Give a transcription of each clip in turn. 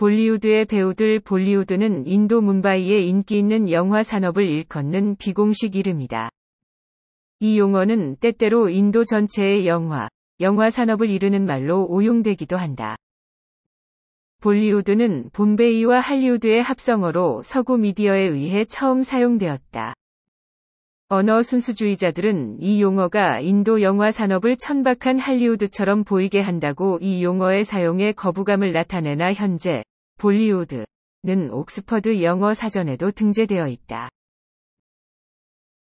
볼리우드의 배우들 볼리우드는 인도 문바이의 인기 있는 영화 산업을 일컫는 비공식 이름이다. 이 용어는 때때로 인도 전체의 영화, 영화 산업을 이르는 말로 오용되기도 한다. 볼리우드는 본베이와 할리우드의 합성어로 서구 미디어에 의해 처음 사용되었다. 언어 순수주의자들은 이 용어가 인도 영화 산업을 천박한 할리우드처럼 보이게 한다고 이 용어의 사용에 거부감을 나타내나 현재 볼리우드는 옥스퍼드 영어 사전에도 등재되어 있다.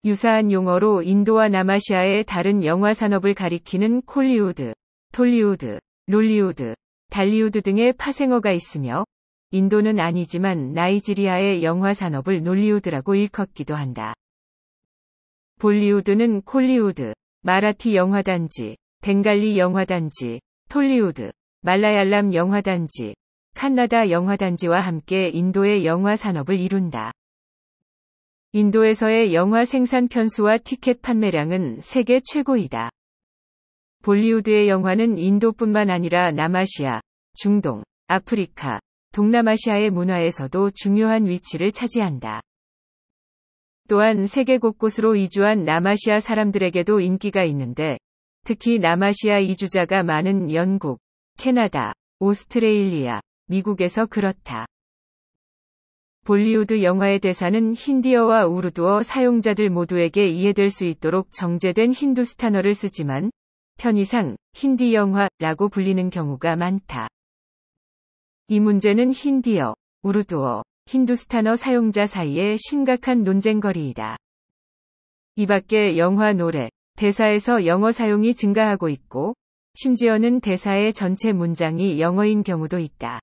유사한 용어로 인도와 남아시아의 다른 영화 산업을 가리키는 콜리우드, 톨리우드, 롤리우드, 달리우드 등의 파생어가 있으며 인도는 아니지만 나이지리아의 영화 산업을 놀리우드라고 일컫기도 한다. 볼리우드는 콜리우드, 마라티 영화단지, 벵갈리 영화단지, 톨리우드, 말라얄람 영화단지, 칸나다 영화단지와 함께 인도의 영화 산업을 이룬다. 인도에서의 영화 생산 편수와 티켓 판매량은 세계 최고이다. 볼리우드의 영화는 인도뿐만 아니라 남아시아, 중동, 아프리카, 동남아시아의 문화에서도 중요한 위치를 차지한다. 또한 세계 곳곳으로 이주한 남아시아 사람들에게도 인기가 있는데 특히 남아시아 이주자가 많은 영국, 캐나다, 오스트레일리아, 미국에서 그렇다. 볼리우드 영화의 대사는 힌디어와 우르두어 사용자들 모두에게 이해될 수 있도록 정제된 힌두스탄어를 쓰지만 편의상 힌디 영화라고 불리는 경우가 많다. 이 문제는 힌디어, 우르두어, 힌두스탄어 사용자 사이의 심각한 논쟁거리이다. 이 밖에 영화 노래, 대사에서 영어 사용이 증가하고 있고, 심지어는 대사의 전체 문장이 영어인 경우도 있다.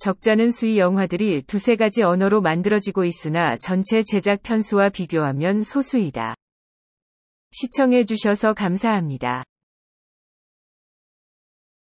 적잖은 수위 영화들이 두세 가지 언어로 만들어지고 있으나 전체 제작 편수와 비교하면 소수이다. 시청해주셔서 감사합니다.